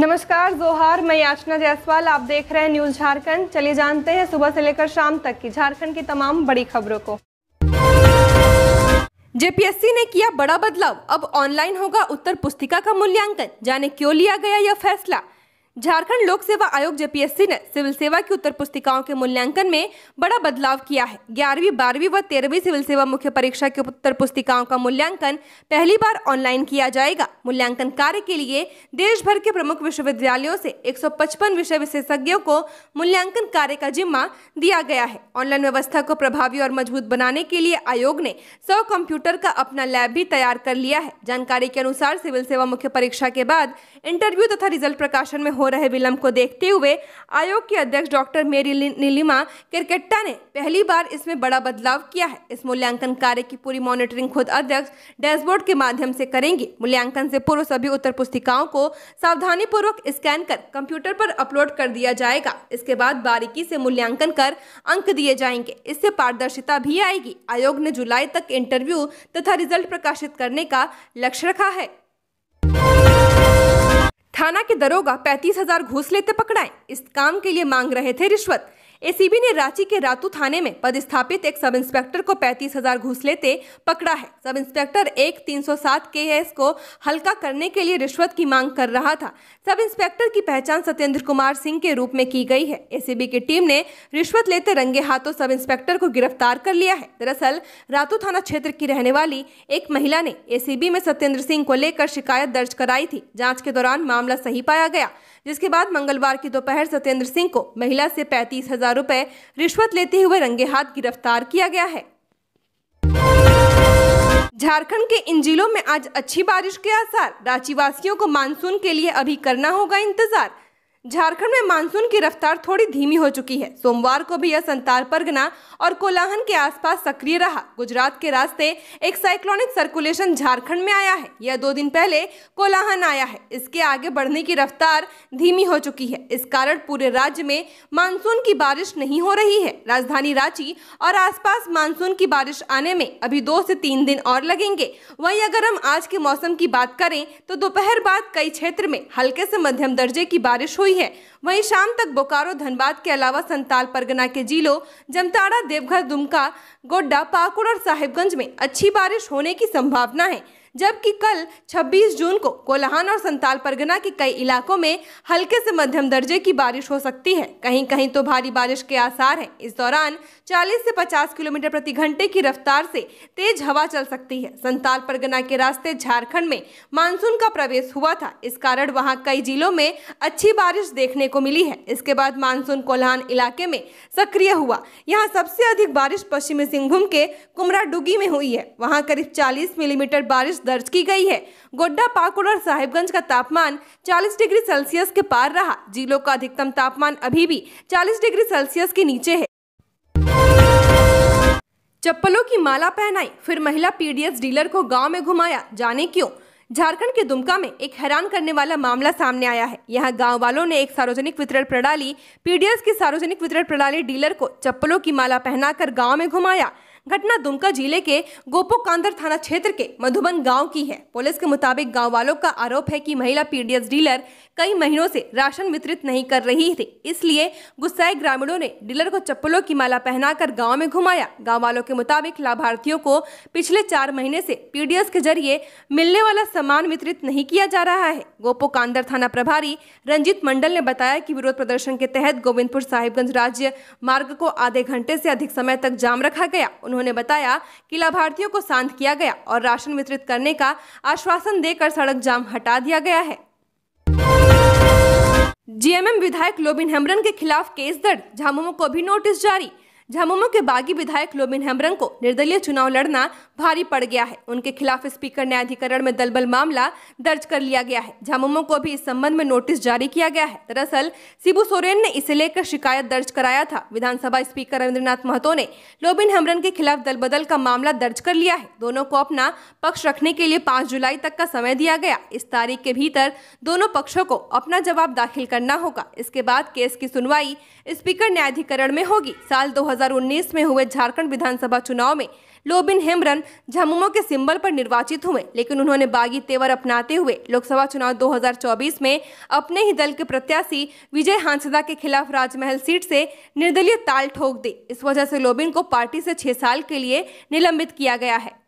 नमस्कार जोहार मैं याचना जायसवाल आप देख रहे हैं न्यूज झारखंड चलिए जानते हैं सुबह से लेकर शाम तक की झारखंड की तमाम बड़ी खबरों को जेपीएससी ने किया बड़ा बदलाव अब ऑनलाइन होगा उत्तर पुस्तिका का मूल्यांकन जाने क्यों लिया गया यह फैसला झारखंड लोक सेवा आयोग जेपीएससी ने सिविल सेवा की उत्तर पुस्तिकाओं के मूल्यांकन में बड़ा बदलाव किया है ग्यारहवीं बारहवीं व तेरहवीं सिविल सेवा मुख्य परीक्षा की उत्तर पुस्तिकाओं का मूल्यांकन पहली बार ऑनलाइन किया जाएगा मूल्यांकन कार्य के लिए देश भर के प्रमुख विश्वविद्यालयों से 155 विषय विशेषज्ञों को मूल्यांकन कार्य का जिम्मा दिया गया है ऑनलाइन व्यवस्था को प्रभावी और मजबूत बनाने के लिए आयोग ने सौ कंप्यूटर का अपना लैब भी तैयार कर लिया है जानकारी के अनुसार सिविल सेवा मुख्य परीक्षा के बाद इंटरव्यू तथा रिजल्ट प्रकाशन में हो रहे विलंब को देखते हुए आयोग की अध्यक्ष डॉक्टर मेरी नीलिमा किरकेट्टा ने पहली बार इसमें बड़ा बदलाव किया है इस मूल्यांकन कार्य की पूरी मॉनिटरिंग खुद अध्यक्ष डैशबोर्ड के माध्यम से करेंगी मूल्यांकन से पूर्व सभी उत्तर पुस्तिकाओं को सावधानी पूर्वक स्कैन कर कंप्यूटर पर अपलोड कर दिया जाएगा इसके बाद बारीकी से मूल्यांकन कर अंक दिए जाएंगे इससे पारदर्शिता भी आएगी आयोग ने जुलाई तक इंटरव्यू तथा रिजल्ट प्रकाशित करने का लक्ष्य रखा है थाना के दरोगा पैंतीस हजार घूस लेते पकड़ाए इस काम के लिए मांग रहे थे रिश्वत एसीबी ने रांची के रातू थाने में पदस्थापित एक सब इंस्पेक्टर को पैंतीस हजार घूस लेते पकड़ा है सब इंस्पेक्टर एक तीन सौ सात के एस को हल्का करने के लिए रिश्वत की मांग कर रहा था सब इंस्पेक्टर की पहचान सत्येंद्र कुमार सिंह के रूप में की गई है एसीबी की टीम ने रिश्वत लेते रंगे हाथों सब इंस्पेक्टर को गिरफ्तार कर लिया है दरअसल रातू थाना क्षेत्र की रहने वाली एक महिला ने एसीबी में सत्येंद्र सिंह को लेकर शिकायत दर्ज कराई थी जाँच के दौरान मामला सही पाया गया जिसके बाद मंगलवार की दोपहर सत्येंद्र सिंह को महिला से पैंतीस हजार रुपए रिश्वत लेते हुए रंगे हाथ गिरफ्तार किया गया है झारखंड के इन जिलों में आज अच्छी बारिश के आसार रांची वासियों को मानसून के लिए अभी करना होगा इंतजार झारखंड में मानसून की रफ्तार थोड़ी धीमी हो चुकी है सोमवार को भी यह संताल परगना और कोलाहन के आसपास सक्रिय रहा गुजरात के रास्ते एक साइक्लोनिक सर्कुलेशन झारखंड में आया है यह दो दिन पहले कोलाहन आया है इसके आगे बढ़ने की रफ्तार धीमी हो चुकी है इस कारण पूरे राज्य में मानसून की बारिश नहीं हो रही है राजधानी रांची और आसपास मानसून की बारिश आने में अभी दो से तीन दिन और लगेंगे वही अगर हम आज के मौसम की बात करें तो दोपहर बाद कई क्षेत्र में हल्के से मध्यम दर्जे की बारिश हुई हुई है वहीं शाम तक बोकारो धनबाद के अलावा संताल परगना के जिलों जमताड़ा देवघर दुमका गोड्डा पाकुड़ और साहिबगंज में अच्छी बारिश होने की संभावना है जबकि कल 26 जून को कोलहान और संताल परगना के कई इलाकों में हल्के से मध्यम दर्जे की बारिश हो सकती है कहीं कहीं तो भारी बारिश के आसार हैं इस दौरान 40 से 50 किलोमीटर प्रति घंटे की रफ्तार से तेज हवा चल सकती है संताल परगना के रास्ते झारखंड में मानसून का प्रवेश हुआ था इस कारण वहाँ कई जिलों में अच्छी बारिश देखने को मिली है इसके बाद मानसून कोल्हान इलाके में सक्रिय हुआ यहाँ सबसे अधिक बारिश पश्चिमी सिंहभूम के डुगी में हुई है वहाँ करीब चालीस मिलीमीटर बारिश दर्ज की गई है गोड्डा पाकुड़ और साहिबगंज का तापमान 40 डिग्री सेल्सियस के पार रहा जिलों का अधिकतम तापमान अभी भी 40 डिग्री सेल्सियस के नीचे है चप्पलों की माला पहनाई फिर महिला पीडीएस डीलर को गांव में घुमाया जाने क्यों झारखंड के दुमका में एक हैरान करने वाला मामला सामने आया है यहाँ गांव वालों ने एक सार्वजनिक वितरण प्रणाली पीडीएस की सार्वजनिक वितरण प्रणाली डीलर को चप्पलों की माला पहनाकर गांव में घुमाया घटना दुमका जिले के गोपो कांदर थाना क्षेत्र के मधुबन गांव की है पुलिस के मुताबिक गांव वालों का आरोप है कि महिला पीडीएस डीलर कई महीनों से राशन वितरित नहीं कर रही थी इसलिए गुस्साए ग्रामीणों ने डीलर को चप्पलों की माला पहनाकर गाँव में घुमाया गाँव वालों के मुताबिक लाभार्थियों को पिछले चार महीने से पीडीएस के जरिए मिलने वाला सामान वितरित नहीं किया जा रहा है गोपो कांदर थाना प्रभारी रंजित मंडल ने बताया कि विरोध प्रदर्शन के तहत गोविंदपुर साहिबगंज राज्य मार्ग को आधे घंटे से अधिक समय तक जाम रखा गया उन्होंने बताया कि लाभार्थियों को शांत किया गया और राशन वितरित करने का आश्वासन देकर सड़क जाम हटा दिया गया है जीएमएम विधायक लोबिन हेमरन के खिलाफ केस दर्ज झामुमो को भी नोटिस जारी झामुमो के बागी विधायक लोबिन हेम्ब्रंग को निर्दलीय चुनाव लड़ना भारी पड़ गया है उनके खिलाफ स्पीकर न्यायाधिकरण में दलबल मामला दर्ज कर लिया गया है झामुमो को भी इस संबंध में नोटिस जारी किया गया है दरअसल सिबू सोरेन ने इसे लेकर शिकायत दर्ज कराया था विधानसभा स्पीकर रविन्द्रनाथ महतो ने लोबिन हेम्ब्रन के खिलाफ दल बदल का मामला दर्ज कर लिया है दोनों को अपना पक्ष रखने के लिए पाँच जुलाई तक का समय दिया गया इस तारीख के भीतर दोनों पक्षों को अपना जवाब दाखिल करना होगा इसके बाद केस की सुनवाई स्पीकर न्यायाधिकरण में होगी साल दो 2019 में हुए झारखंड विधानसभा चुनाव में लोबिन हेमरन झमुमो के सिंबल पर निर्वाचित हुए लेकिन उन्होंने बागी तेवर अपनाते हुए लोकसभा चुनाव 2024 में अपने ही दल के प्रत्याशी विजय हांसदा के खिलाफ राजमहल सीट से निर्दलीय ताल ठोक दी इस वजह से लोबिन को पार्टी से छह साल के लिए निलंबित किया गया है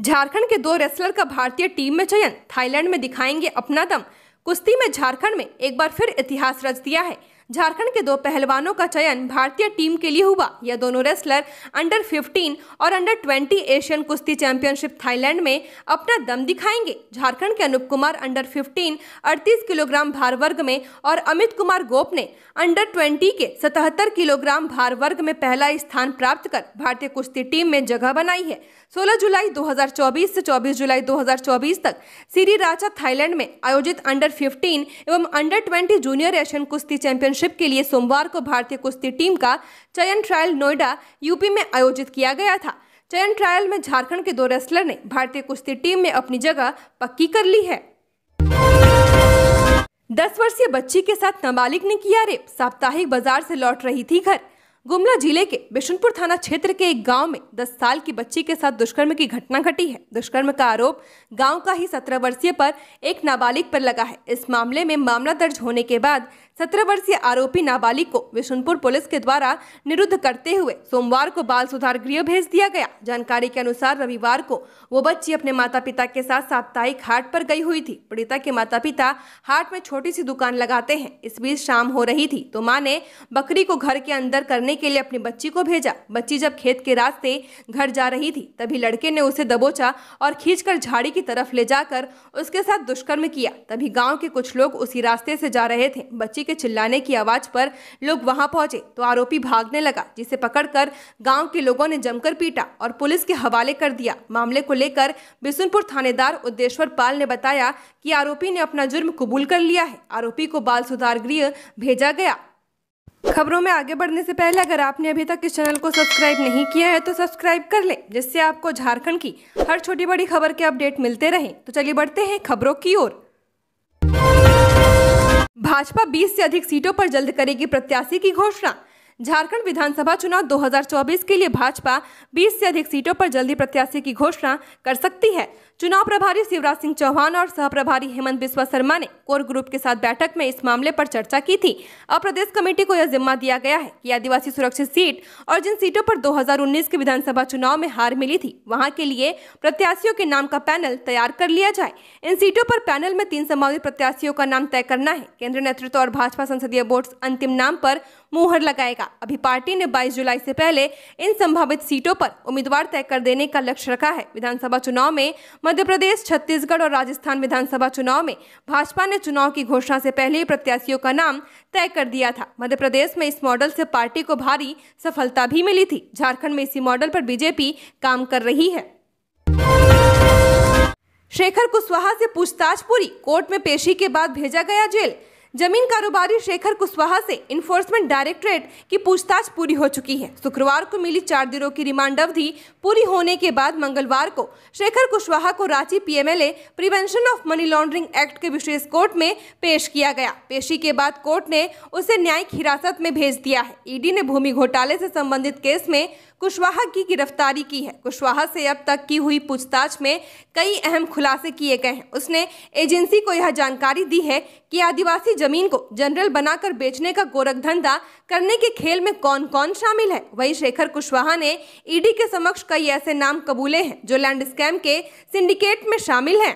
झारखंड के दो रेसलर का भारतीय टीम में चयन थाईलैंड में दिखाएंगे अपना दम कुश्ती में झारखंड में एक बार फिर इतिहास रच दिया है झारखंड के दो पहलवानों का चयन भारतीय टीम के लिए हुआ यह दोनों रेसलर अंडर 15 और अंडर 20 एशियन कुश्ती चैंपियनशिप थाईलैंड में अपना दम दिखाएंगे झारखंड के अनुप कुमार अंडर 15 38 किलोग्राम भार वर्ग में और अमित कुमार गोप ने अंडर 20 के 77 किलोग्राम भार वर्ग में पहला स्थान प्राप्त कर भारतीय कुश्ती टीम में जगह बनाई है सोलह जुलाई दो से चौबीस जुलाई दो तक सीरी राचा थाईलैंड में आयोजित अंडर फिफ्टीन एवं अंडर ट्वेंटी जूनियर एशियन कुश्ती चैंपियन चैंपियनशिप के लिए सोमवार को भारतीय कुश्ती टीम का चयन ट्रायल नोएडा यूपी में आयोजित किया गया था चयन ट्रायल में झारखंड के दो रेसलर ने भारतीय कुश्ती टीम में अपनी जगह पक्की कर ली है दस वर्षीय बच्ची के साथ नाबालिग ने किया रेप साप्ताहिक बाजार से लौट रही थी घर गुमला जिले के बिशुनपुर थाना क्षेत्र के एक गांव में 10 साल की बच्ची के साथ दुष्कर्म की घटना घटी है दुष्कर्म का आरोप गांव का ही 17 वर्षीय पर एक नाबालिग पर लगा है इस मामले में मामला दर्ज होने के बाद 17 वर्षीय आरोपी नाबालिग को बिशुनपुर पुलिस के द्वारा निरुद्ध करते हुए सोमवार को बाल सुधार गृह भेज दिया गया जानकारी के अनुसार रविवार को वो बच्ची अपने माता पिता के साथ साप्ताहिक हाट पर गई हुई थी पीड़िता के माता पिता हाट में छोटी सी दुकान लगाते हैं इस बीच शाम हो रही थी तो माँ ने बकरी को घर के अंदर करने करने के लिए अपनी बच्ची को भेजा बच्ची जब खेत के रास्ते घर जा रही थी तभी लड़के ने उसे दबोचा और खींचकर झाड़ी की तरफ ले जाकर उसके साथ दुष्कर्म किया तभी गाँव के कुछ लोग उसी रास्ते से जा रहे थे बच्ची के चिल्लाने की आवाज़ पर लोग वहाँ पहुंचे तो आरोपी भागने लगा जिसे पकड़कर गांव के लोगों ने जमकर पीटा और पुलिस के हवाले कर दिया मामले को लेकर बिसुनपुर थानेदार उद्देश्वर पाल ने बताया कि आरोपी ने अपना जुर्म कबूल कर लिया है आरोपी को बाल सुधार गृह भेजा गया खबरों में आगे बढ़ने से पहले अगर आपने अभी तक इस चैनल को सब्सक्राइब नहीं किया है तो सब्सक्राइब कर ले जिससे आपको झारखंड की हर छोटी बड़ी खबर के अपडेट मिलते रहे तो चलिए बढ़ते हैं खबरों की ओर भाजपा 20 से अधिक सीटों पर जल्द करेगी प्रत्याशी की घोषणा झारखंड विधानसभा चुनाव 2024 के लिए भाजपा 20 से अधिक सीटों पर जल्दी प्रत्याशी की घोषणा कर सकती है चुनाव प्रभारी शिवराज सिंह चौहान और सह प्रभारी हेमंत बिस्वा शर्मा ने कोर ग्रुप के साथ बैठक में इस मामले पर चर्चा की थी अब प्रदेश कमेटी को यह जिम्मा दिया गया है कि आदिवासी सुरक्षित सीट और जिन सीटों पर 2019 के विधानसभा चुनाव में हार मिली थी वहां के लिए प्रत्याशियों के नाम का पैनल तैयार कर लिया जाए इन सीटों पर पैनल में तीन संभावित प्रत्याशियों का नाम तय करना है केंद्र नेतृत्व और भाजपा संसदीय बोर्ड अंतिम नाम पर मुहर लगाएगा अभी पार्टी ने 22 जुलाई से पहले इन संभावित सीटों पर उम्मीदवार तय कर देने का लक्ष्य रखा है विधानसभा चुनाव में मध्य प्रदेश छत्तीसगढ़ और राजस्थान विधानसभा चुनाव में भाजपा ने चुनाव की घोषणा से पहले ही प्रत्याशियों का नाम तय कर दिया था मध्य प्रदेश में इस मॉडल से पार्टी को भारी सफलता भी मिली थी झारखंड में इसी मॉडल पर बीजेपी काम कर रही है शेखर कुशवाहा से पूछताछ पूरी कोर्ट में पेशी के बाद भेजा गया जेल जमीन कारोबारी शेखर कुशवाहा से इन्फोर्समेंट डायरेक्टरेट की पूछताछ पूरी हो चुकी है शुक्रवार को मिली चार दिनों की रिमांड अवधि पूरी होने के बाद मंगलवार को शेखर कुशवाहा को Ranchi PMLA prevention of money laundering act के विशेष कोर्ट में पेश किया गया पेशी के बाद कोर्ट ने उसे न्यायिक हिरासत में भेज दिया है ईडी ने भूमि घोटाले से संबंधित केस में कुशवाहा की गिरफ्तारी की है कुशवाहा से अब तक की हुई पूछताछ में कई अहम खुलासे किए गए हैं उसने एजेंसी को यह जानकारी दी है कि आदिवासी जमीन को जनरल बनाकर बेचने का गोरख धंधा करने के खेल में कौन कौन शामिल है वही शेखर कुशवाहा ने ईडी के समक्ष कई ऐसे नाम कबूले हैं जो लैंड स्कैम के सिंडिकेट में शामिल हैं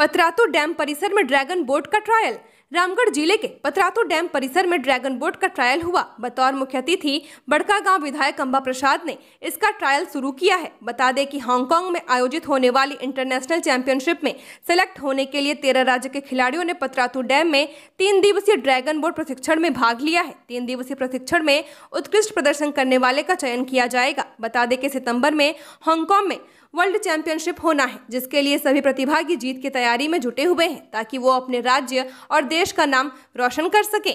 पतरातू डैम परिसर में ड्रैगन बोट का ट्रायल रामगढ़ जिले के पतरातू डैम परिसर में ड्रैगन बोट का ट्रायल हुआ बतौर मुख्य अतिथि बड़का गांव विधायक अम्बा प्रसाद ने इसका ट्रायल शुरू किया है बता दें कि हांगकांग में आयोजित होने वाली इंटरनेशनल चैंपियनशिप में सेलेक्ट होने के लिए तेरह राज्य के खिलाड़ियों ने पतरातू डैम में तीन दिवसीय ड्रैगन बोट प्रशिक्षण में भाग लिया है तीन दिवसीय प्रशिक्षण में उत्कृष्ट प्रदर्शन करने वाले का चयन किया जाएगा बता दें कि सितम्बर में हांगकांग में वर्ल्ड चैंपियनशिप होना है जिसके लिए सभी प्रतिभागी जीत की तैयारी में जुटे हुए हैं ताकि वो अपने राज्य और देश का नाम रोशन कर सके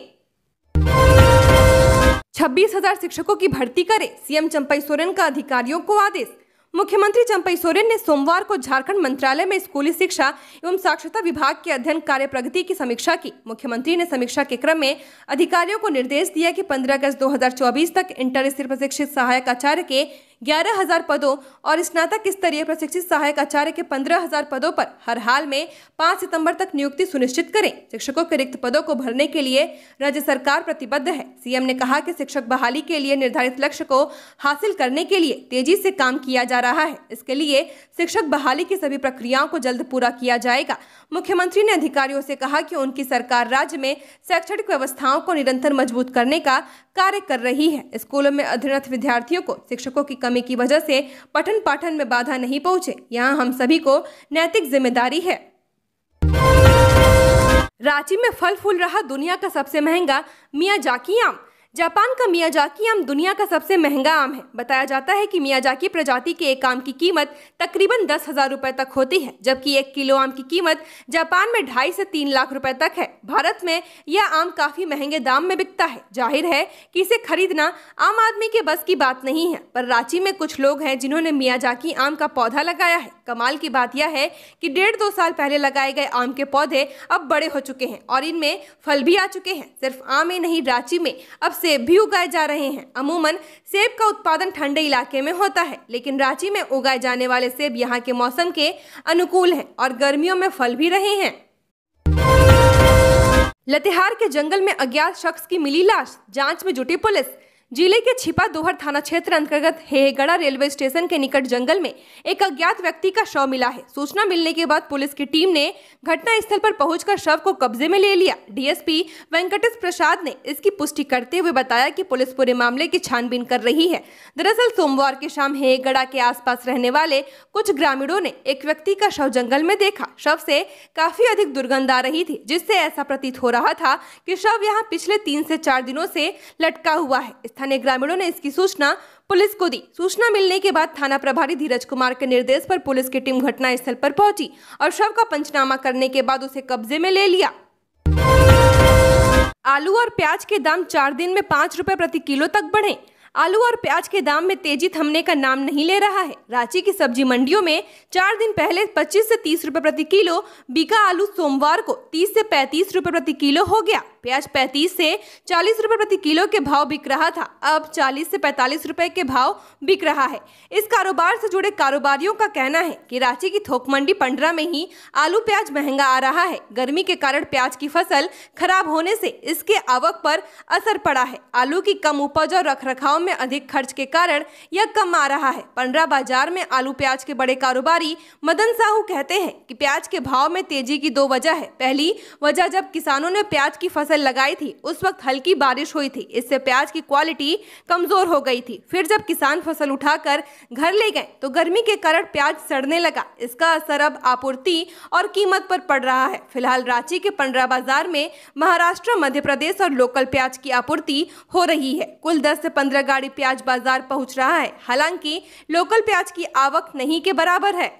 छब्बीस हजार शिक्षकों की भर्ती करे सीएम चंपई सोरेन का अधिकारियों को आदेश मुख्यमंत्री चंपई सोरेन ने सोमवार को झारखंड मंत्रालय में स्कूली शिक्षा एवं साक्षरता विभाग के अध्ययन कार्य प्रगति की समीक्षा की मुख्यमंत्री ने समीक्षा के क्रम में अधिकारियों को निर्देश दिया कि 15 अगस्त 2024 तक इंटर स्थिर प्रशिक्षित सहायक आचार्य के ग्यारह हजार पदों और स्नातक स्तरीय प्रशिक्षित सहायक आचार्य के पंद्रह हजार पदों पर हर हाल में पाँच सितंबर तक नियुक्ति सुनिश्चित करें शिक्षकों के रिक्त पदों को भरने के लिए राज्य सरकार प्रतिबद्ध है सीएम ने कहा कि शिक्षक बहाली के लिए निर्धारित लक्ष्य को हासिल करने के लिए तेजी से काम किया जा रहा है इसके लिए शिक्षक बहाली की सभी प्रक्रियाओं को जल्द पूरा किया जाएगा मुख्यमंत्री ने अधिकारियों से कहा कि उनकी सरकार राज्य में शैक्षणिक व्यवस्थाओं को निरंतर मजबूत करने का कार्य कर रही है स्कूलों में अधीनस्थ विद्यार्थियों को शिक्षकों की कमी कमी की वजह से पठन पाठन में बाधा नहीं पहुंचे यहाँ हम सभी को नैतिक जिम्मेदारी है रांची में फल फूल रहा दुनिया का सबसे महंगा मियाँ जाकी आम जापान का मियाजाकी आम दुनिया का सबसे महंगा आम है बताया जाता है कि मियाजाकी प्रजाति के एक आम की कीमत तकरीबन दस हजार रूपए तक होती है जबकि एक किलो आम की कीमत जापान में ढाई से तीन लाख रुपए तक है भारत में यह आम काफ़ी महंगे दाम में बिकता है जाहिर है कि इसे खरीदना आम आदमी के बस की बात नहीं है पर रांची में कुछ लोग हैं जिन्होंने मियाजाकी आम का पौधा लगाया है कमाल की बात यह है कि डेढ़ दो साल पहले लगाए गए आम के पौधे अब बड़े हो चुके हैं और इनमें फल भी आ चुके हैं सिर्फ आम ही नहीं रांची में अब सेब भी उगाए जा रहे हैं अमूमन सेब का उत्पादन ठंडे इलाके में होता है लेकिन रांची में उगाए जाने वाले सेब यहाँ के मौसम के अनुकूल हैं और गर्मियों में फल भी रहे हैं लतिहार के जंगल में अज्ञात शख्स की मिली लाश जांच में जुटी पुलिस जिले के छिपा दोहर थाना क्षेत्र अंतर्गत हेगड़ा रेलवे स्टेशन के निकट जंगल में एक अज्ञात व्यक्ति का शव मिला है सूचना मिलने के बाद पुलिस की टीम ने घटना स्थल पर पहुंचकर शव को कब्जे में ले लिया डीएसपी वेंकटेश प्रसाद ने इसकी पुष्टि करते हुए बताया कि पुलिस पूरे मामले की छानबीन कर रही है दरअसल सोमवार की शाम हेगड़ा के आस रहने वाले कुछ ग्रामीणों ने एक व्यक्ति का शव जंगल में देखा शव से काफी अधिक दुर्गंध आ रही थी जिससे ऐसा प्रतीत हो रहा था की शव यहाँ पिछले तीन से चार दिनों से लटका हुआ है स्थानीय ग्रामीणों ने इसकी सूचना पुलिस को दी सूचना मिलने के बाद थाना प्रभारी धीरज कुमार के निर्देश पर पुलिस की टीम घटना स्थल पर पहुंची और शव का पंचनामा करने के बाद उसे कब्जे में ले लिया आलू और प्याज के दाम चार दिन में पाँच रुपए प्रति किलो तक बढ़े आलू और प्याज के दाम में तेजी थमने का नाम नहीं ले रहा है रांची की सब्जी मंडियों में चार दिन पहले 25 से 30 रुपए प्रति किलो बीका आलू सोमवार को 30 से 35 रुपए प्रति किलो हो गया प्याज 35 से चालीस रुपए प्रति किलो के भाव बिक रहा था अब चालीस से 45 रुपए के भाव बिक रहा है इस कारोबार से जुड़े कारोबारियों का कहना है कि रांची की थोक मंडी पंडरा में ही आलू प्याज महंगा आ रहा है गर्मी के कारण प्याज की फसल खराब होने से इसके आवक पर असर पड़ा है आलू की कम उपज और रखाव में अधिक खर्च के कारण यह कम आ रहा है पंडरा बाजार में आलू प्याज के बड़े कारोबारी मदन साहू कहते हैं की प्याज के भाव में तेजी की दो वजह है पहली वजह जब किसानों ने प्याज की फसल फसल लगाई थी उस वक्त हल्की बारिश हुई थी इससे प्याज की क्वालिटी कमजोर हो गई थी फिर जब किसान फसल उठाकर घर ले गए तो गर्मी के कारण प्याज सड़ने लगा इसका असर अब आपूर्ति और कीमत पर पड़ रहा है फिलहाल रांची के पंडरा बाजार में महाराष्ट्र मध्य प्रदेश और लोकल प्याज की आपूर्ति हो रही है कुल दस से पंद्रह गाड़ी प्याज बाजार पहुँच रहा है हालांकि लोकल प्याज की आवक नहीं के बराबर है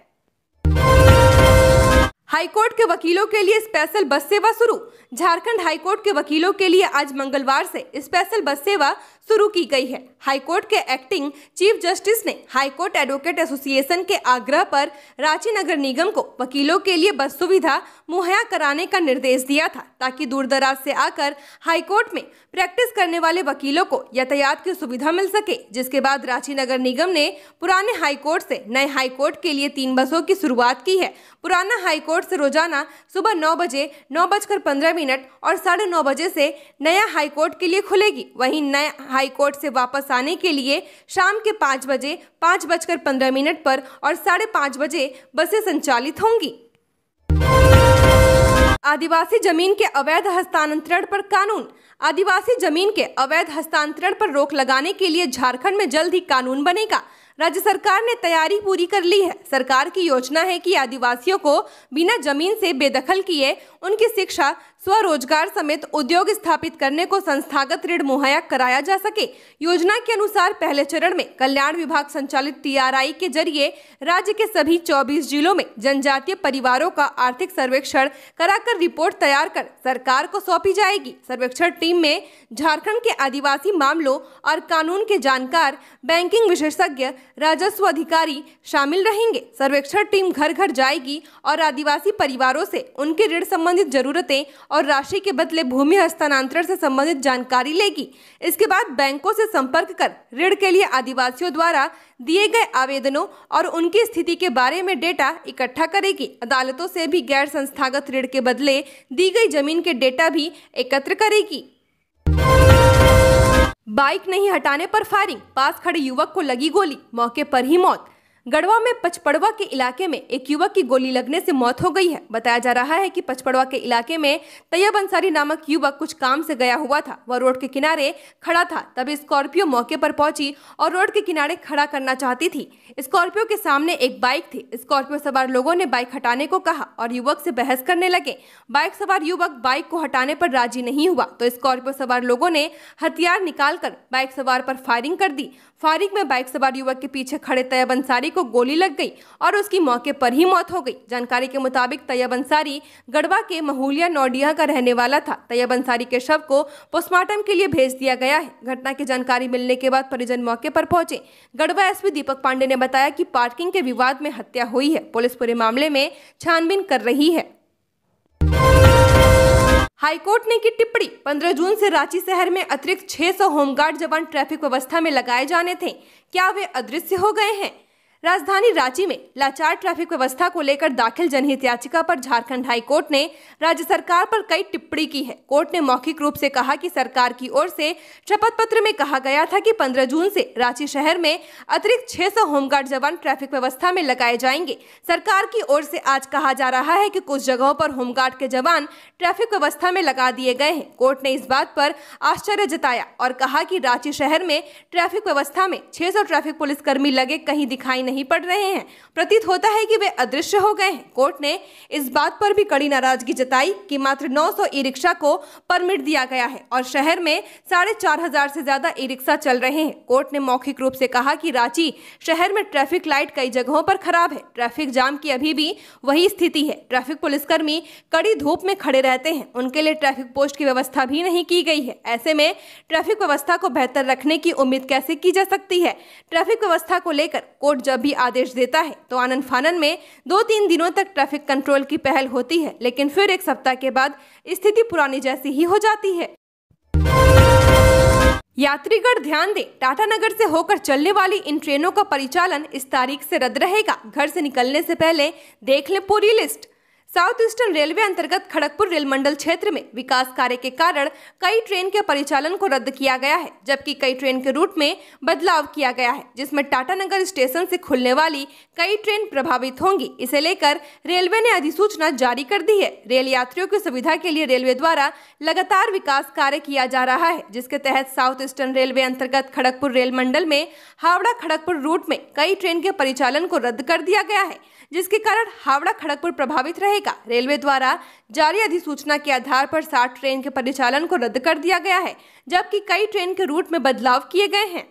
हाईकोर्ट के वकीलों के लिए स्पेशल बस सेवा शुरू झारखंड हाईकोर्ट के वकीलों के लिए आज मंगलवार से स्पेशल बस सेवा शुरू की गई है हाईकोर्ट के एक्टिंग चीफ जस्टिस ने हाईकोर्ट एडवोकेट एसोसिएशन के आग्रह पर रांची नगर निगम को वकीलों के लिए बस सुविधा मुहैया कराने का निर्देश दिया था ताकि दूर दराज से आकर हाईकोर्ट में प्रैक्टिस करने वाले वकीलों को यातायात की सुविधा मिल सके जिसके बाद रांची नगर निगम ने पुराने हाईकोर्ट से नए हाईकोर्ट के लिए तीन बसों की शुरुआत की है पुराना हाईकोर्ट से रोजाना सुबह नौ बजे नौ बजकर पंद्रह मिनट और साढ़े नौ बजे से नया हाईकोर्ट के लिए खुलेगी वहीं नया हाईकोर्ट से वापस आने के लिए शाम के पाँच बजे पाँच बजकर पंद्रह मिनट पर और साढ़े पाँच बजे बसें संचालित होंगी आदिवासी जमीन के अवैध हस्तांतरण पर कानून आदिवासी जमीन के अवैध हस्तांतरण पर रोक लगाने के लिए झारखंड में जल्द ही कानून बनेगा राज्य सरकार ने तैयारी पूरी कर ली है सरकार की योजना है कि आदिवासियों को बिना जमीन से बेदखल किए उनकी शिक्षा स्वरोजगार समेत उद्योग स्थापित करने को संस्थागत ऋण मुहैया कराया जा सके योजना के अनुसार पहले चरण में कल्याण विभाग संचालित टीआरआई के जरिए राज्य के सभी 24 जिलों में जनजातीय परिवारों का आर्थिक सर्वेक्षण कराकर रिपोर्ट तैयार कर सरकार को सौंपी जाएगी सर्वेक्षण टीम में झारखंड के आदिवासी मामलों और कानून के जानकार बैंकिंग विशेषज्ञ राजस्व अधिकारी शामिल रहेंगे सर्वेक्षण टीम घर घर जाएगी और आदिवासी परिवारों से उनके ऋण संबंधित जरूरतें और राशि के बदले भूमि हस्तांतरण से संबंधित जानकारी लेगी इसके बाद बैंकों से संपर्क कर ऋण के लिए आदिवासियों द्वारा दिए गए आवेदनों और उनकी स्थिति के बारे में डेटा इकट्ठा करेगी अदालतों से भी गैर संस्थागत ऋण के बदले दी गई जमीन के डेटा भी एकत्र करेगी बाइक नहीं हटाने पर फायरिंग पास खड़े युवक को लगी गोली मौके पर ही मौत गढ़वा में पचपड़वा के इलाके में एक युवक की गोली लगने से मौत हो गई है बताया जा रहा है कि पचपड़वा के इलाके में तैयब अंसारी नामक युवक कुछ काम से गया हुआ था वह रोड के किनारे खड़ा था तभी स्कॉर्पियो मौके पर पहुंची और रोड के किनारे खड़ा करना चाहती थी स्कॉर्पियो के सामने एक बाइक थी स्कॉर्पियो सवार लोगों ने बाइक हटाने को कहा और युवक से बहस करने लगे बाइक सवार युवक बाइक को हटाने पर राजी नहीं हुआ तो स्कॉर्पियो सवार लोगों ने हथियार निकालकर बाइक सवार पर फायरिंग कर दी फायरिंग में बाइक सवार युवक के पीछे खड़े तैयब अंसारी को गोली लग गई और उसकी मौके पर ही मौत हो गई जानकारी के मुताबिक तैयब अंसारी गढ़वा के महुलिया नौडिया का रहने वाला था तैयब अंसारी के शव को पोस्टमार्टम के लिए भेज दिया गया है घटना की जानकारी मिलने के बाद परिजन मौके पर पहुंचे गढ़वा एस दीपक पांडे ने बताया की पार्किंग के विवाद में हत्या हुई है पुलिस पूरे मामले में छानबीन कर रही है हाईकोर्ट ने की टिप्पणी 15 जून से रांची शहर में अतिरिक्त 600 होमगार्ड जवान ट्रैफिक व्यवस्था में लगाए जाने थे क्या वे अदृश्य हो गए हैं राजधानी रांची में लाचार ट्रैफिक व्यवस्था को लेकर दाखिल जनहित याचिका पर झारखंड हाई कोर्ट ने राज्य सरकार पर कई टिप्पणी की है कोर्ट ने मौखिक रूप से कहा कि सरकार की ओर से शपथ पत्र में कहा गया था कि 15 जून से रांची शहर में अतिरिक्त 600 होमगार्ड जवान ट्रैफिक व्यवस्था में लगाए जाएंगे सरकार की ओर से आज कहा जा रहा है की कुछ जगहों पर होमगार्ड के जवान ट्रैफिक व्यवस्था में लगा दिए गए हैं कोर्ट ने इस बात पर आश्चर्य जताया और कहा की रांची शहर में ट्रैफिक व्यवस्था में छह ट्रैफिक पुलिसकर्मी लगे कहीं दिखाई नहीं नहीं पढ़ रहे हैं प्रतीत होता है कि वे अदृश्य हो गए हैं कोर्ट ने इस बात पर भी कड़ी नाराजगी जताई कि मात्र 900 ई रिक्शा को परमिट दिया गया है और शहर में साढ़े चार हजार से ज्यादा ई रिक्शा चल रहे हैं कोर्ट ने मौखिक रूप से कहा कि रांची शहर में ट्रैफिक लाइट कई जगहों पर खराब है ट्रैफिक जाम की अभी भी वही स्थिति है ट्रैफिक पुलिसकर्मी कड़ी धूप में खड़े रहते हैं उनके लिए ट्रैफिक पोस्ट की व्यवस्था भी नहीं की गई है ऐसे में ट्रैफिक व्यवस्था को बेहतर रखने की उम्मीद कैसे की जा सकती है ट्रैफिक व्यवस्था को लेकर कोर्ट जब भी आदेश देता है तो आनंद फानन में दो तीन दिनों तक ट्रैफिक कंट्रोल की पहल होती है लेकिन फिर एक सप्ताह के बाद स्थिति पुरानी जैसी ही हो जाती है यात्रीगढ़ ध्यान टाटा टाटानगर से होकर चलने वाली इन ट्रेनों का परिचालन इस तारीख से रद्द रहेगा घर से निकलने से पहले देख ले पूरी लिस्ट साउथ ईस्टर्न रेलवे अंतर्गत खड़गपुर रेल मंडल क्षेत्र में विकास कार्य के कारण कई ट्रेन के परिचालन को रद्द किया गया है जबकि कई ट्रेन के रूट में बदलाव किया गया है जिसमें टाटानगर स्टेशन से खुलने वाली कई ट्रेन प्रभावित होंगी इसे लेकर रेलवे ने अधिसूचना जारी कर दी है रेल यात्रियों की सुविधा के लिए रेलवे द्वारा लगातार विकास कार्य किया जा रहा है जिसके तहत साउथ ईस्टर्न रेलवे अंतर्गत खड़गपुर रेल मंडल में हावड़ा खड़गपुर रूट में कई ट्रेन के परिचालन को रद्द कर दिया गया है जिसके कारण हावड़ा खड़गपुर प्रभावित रहेगा रेलवे द्वारा जारी अधिसूचना के आधार पर साठ ट्रेन के परिचालन को रद्द कर दिया गया है जबकि कई ट्रेन के रूट में बदलाव किए गए हैं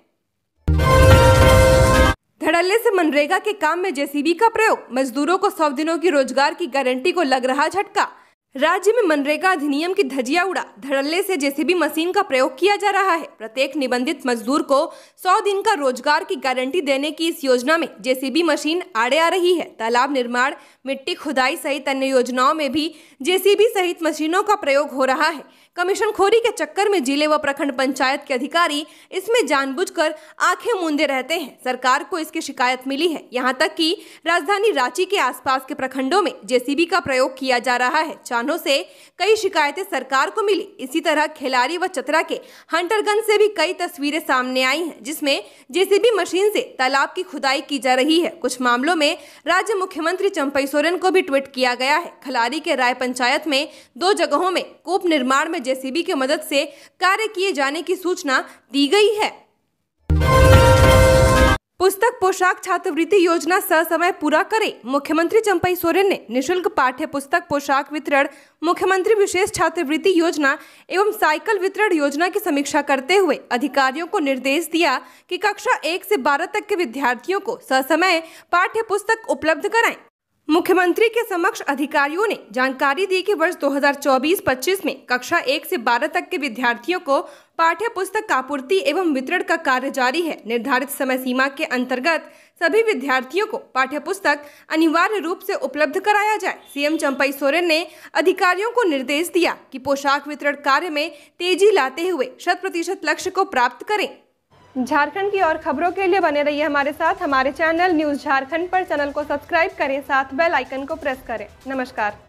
धड़ल्ले से मनरेगा के काम में जेसीबी का प्रयोग मजदूरों को सौ दिनों की रोजगार की गारंटी को लग रहा झटका राज्य में मनरेगा अधिनियम की धजिया उड़ा धड़ल्ले से जेसीबी मशीन का प्रयोग किया जा रहा है प्रत्येक निबंधित मजदूर को 100 दिन का रोजगार की गारंटी देने की इस योजना में जेसीबी मशीन आड़े आ रही है तालाब निर्माण मिट्टी खुदाई सहित अन्य योजनाओं में भी जेसीबी सहित मशीनों का प्रयोग हो रहा है कमीशनखोरी के चक्कर में जिले व प्रखंड पंचायत के अधिकारी इसमें जानबूझकर आंखें मूंदे रहते हैं सरकार को इसकी शिकायत मिली है यहाँ तक कि राजधानी रांची के आसपास के प्रखंडों में जेसीबी का प्रयोग किया जा रहा है चानों से कई शिकायतें सरकार को मिली इसी तरह खिलारी व चतरा के हंटरगंज से भी कई तस्वीरें सामने आई है जिसमे जेसीबी मशीन से तालाब की खुदाई की जा रही है कुछ मामलों में राज्य मुख्यमंत्री चंपई सोरेन को भी ट्वीट किया गया है खिलाड़ी के राय पंचायत में दो जगहों में कूप निर्माण में जेसीबी की मदद से कार्य किए जाने की सूचना दी गई है पुस्तक पोशाक छात्रवृत्ति योजना समय पूरा करे मुख्यमंत्री चंपई सोरेन ने निशुल्क पाठ्य पुस्तक पोशाक वितरण मुख्यमंत्री विशेष छात्रवृत्ति योजना एवं साइकिल वितरण योजना की समीक्षा करते हुए अधिकारियों को निर्देश दिया कि कक्षा एक से बारह तक के विद्यार्थियों को समय पाठ्य पुस्तक उपलब्ध कराए मुख्यमंत्री के समक्ष अधिकारियों ने जानकारी दी कि वर्ष 2024-25 में कक्षा 1 से 12 तक के विद्यार्थियों को पाठ्य पुस्तक आपूर्ति एवं वितरण का कार्य जारी है निर्धारित समय सीमा के अंतर्गत सभी विद्यार्थियों को पाठ्य पुस्तक अनिवार्य रूप से उपलब्ध कराया जाए सीएम चंपई सोरेन ने अधिकारियों को निर्देश दिया कि पोशाक वितरण कार्य में तेजी लाते हुए शत प्रतिशत लक्ष्य को प्राप्त करें झारखंड की और खबरों के लिए बने रहिए हमारे साथ हमारे चैनल न्यूज़ झारखंड पर चैनल को सब्सक्राइब करें साथ बेल आइकन को प्रेस करें नमस्कार